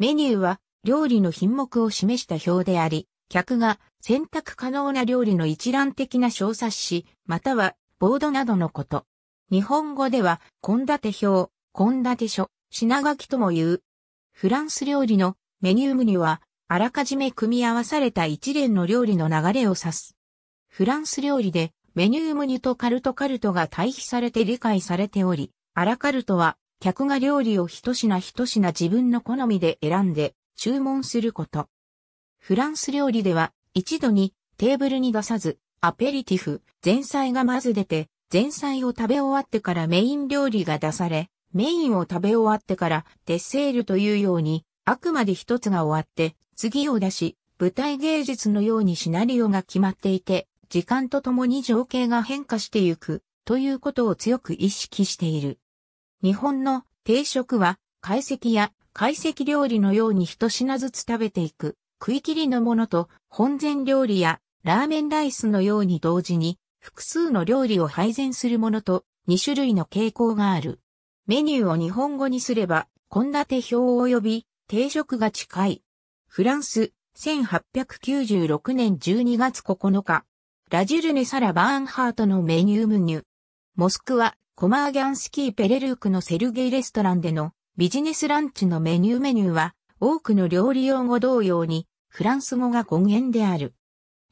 メニューは料理の品目を示した表であり、客が選択可能な料理の一覧的な小冊子、またはボードなどのこと。日本語では、献立表、献立書、品書きとも言う。フランス料理のメニュームには、あらかじめ組み合わされた一連の料理の流れを指す。フランス料理でメニュームニとカルトカルトが対比されて理解されており、アラカルトは客が料理を一品一品自分の好みで選んで注文すること。フランス料理では一度にテーブルに出さず、アペリティフ、前菜がまず出て、前菜を食べ終わってからメイン料理が出され、メインを食べ終わってからデセールというように、あくまで一つが終わって、次を出し、舞台芸術のようにシナリオが決まっていて、時間とともに情景が変化してゆく、ということを強く意識している。日本の定食は、懐石や懐石料理のように一品ずつ食べていく、食い切りのものと、本膳料理やラーメンライスのように同時に、複数の料理を配膳するものと、2種類の傾向がある。メニューを日本語にすれば、献立表及び定食が近い。フランス、1896年12月9日。ラジュルネ・サラ・バーンハートのメニュームニュ。モスクワ、コマーギャンスキー・ペレルークのセルゲイレストランでのビジネスランチのメニューメニューは多くの料理用語同様にフランス語が語源である。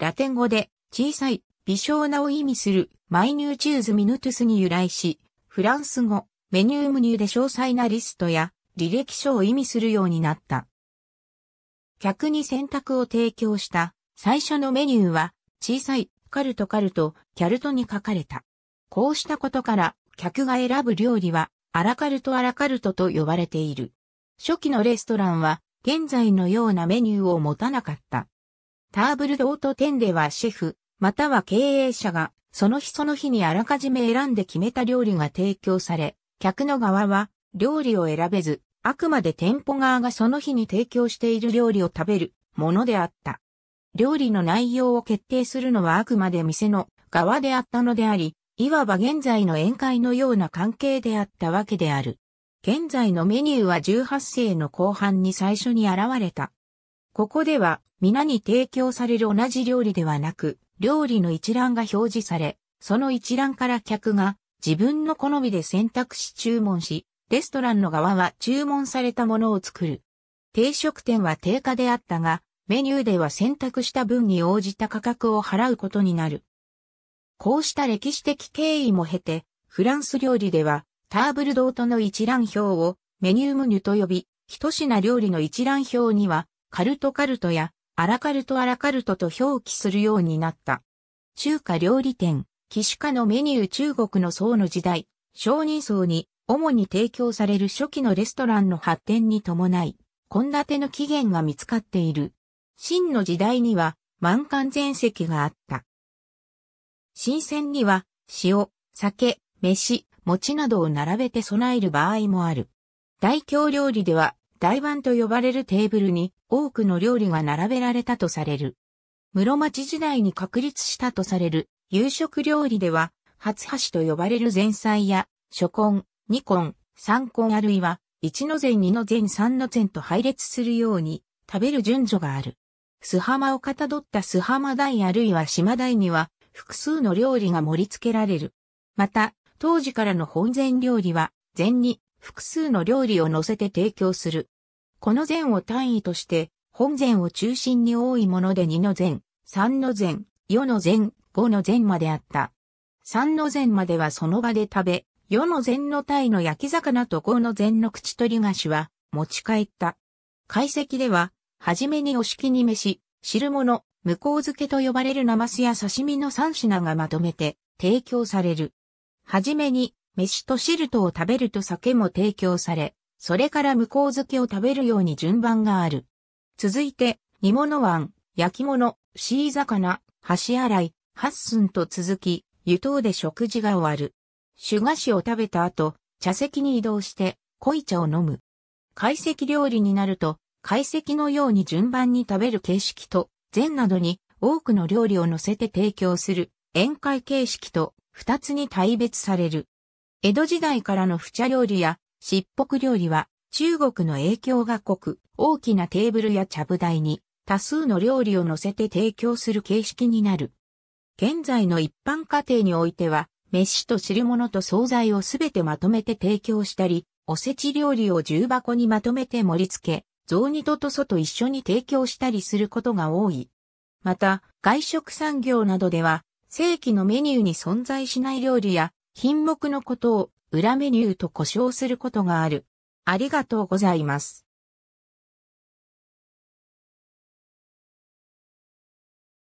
ラテン語で小さい、微小なを意味するマイニューチューズ・ミヌトゥスに由来し、フランス語、メニュームニューで詳細なリストや履歴書を意味するようになった。客に選択を提供した最初のメニューは小さいカルトカルト、キャルトに書かれた。こうしたことから客が選ぶ料理は、アラカルトアラカルトと呼ばれている。初期のレストランは、現在のようなメニューを持たなかった。ターブルドート店ではシェフ、または経営者が、その日その日にあらかじめ選んで決めた料理が提供され、客の側は、料理を選べず、あくまで店舗側がその日に提供している料理を食べるものであった。料理の内容を決定するのはあくまで店の側であったのであり、いわば現在の宴会のような関係であったわけである。現在のメニューは18世の後半に最初に現れた。ここでは皆に提供される同じ料理ではなく、料理の一覧が表示され、その一覧から客が自分の好みで選択し注文し、レストランの側は注文されたものを作る。定食店は定価であったが、メニューでは選択した分に応じた価格を払うことになる。こうした歴史的経緯も経て、フランス料理では、ターブルドートの一覧表をメニュームニュと呼び、一品料理の一覧表には、カルトカルトやアラカルトアラカルトと表記するようになった。中華料理店、騎士家のメニュー中国の層の時代、商人層に主に提供される初期のレストランの発展に伴い、献立の起源が見つかっている。秦の時代には満館全席があった。新鮮には、塩、酒、飯、餅などを並べて備える場合もある。大京料理では、台湾と呼ばれるテーブルに多くの料理が並べられたとされる。室町時代に確立したとされる夕食料理では、初箸と呼ばれる前菜や、初根、二根、三根あるいは、一の前二の前三の前と配列するように、食べる順序がある。素浜をかたどった素浜台あるいは島台には、複数の料理が盛り付けられる。また、当時からの本膳料理は、膳に複数の料理を乗せて提供する。この膳を単位として、本膳を中心に多いもので2の膳、3の膳、4の膳、5の膳まであった。3の膳まではその場で食べ、4の膳の鯛の焼き魚と5の膳の口取り菓子は持ち帰った。解析では、はじめにお式に飯、汁物、向こう漬けと呼ばれるナマスや刺身の3品がまとめて提供される。はじめに、飯と汁とを食べると酒も提供され、それから向こう漬けを食べるように順番がある。続いて、煮物碗、焼き物、シー魚、箸洗い、ハッスンと続き、湯湯で食事が終わる。朱菓子を食べた後、茶席に移動して、濃い茶を飲む。懐石料理になると、懐石のように順番に食べる形式と、膳などに多くの料理を乗せて提供する宴会形式と二つに大別される。江戸時代からの不茶料理や漆北料理は中国の影響が濃く大きなテーブルや茶舞台に多数の料理を乗せて提供する形式になる。現在の一般家庭においては飯と汁物と惣菜をすべてまとめて提供したり、おせち料理を重箱にまとめて盛り付け、雑煮と塗装と一緒に提供したりすることが多い。また、外食産業などでは、正規のメニューに存在しない料理や品目のことを裏メニューと呼称することがある。ありがとうございます。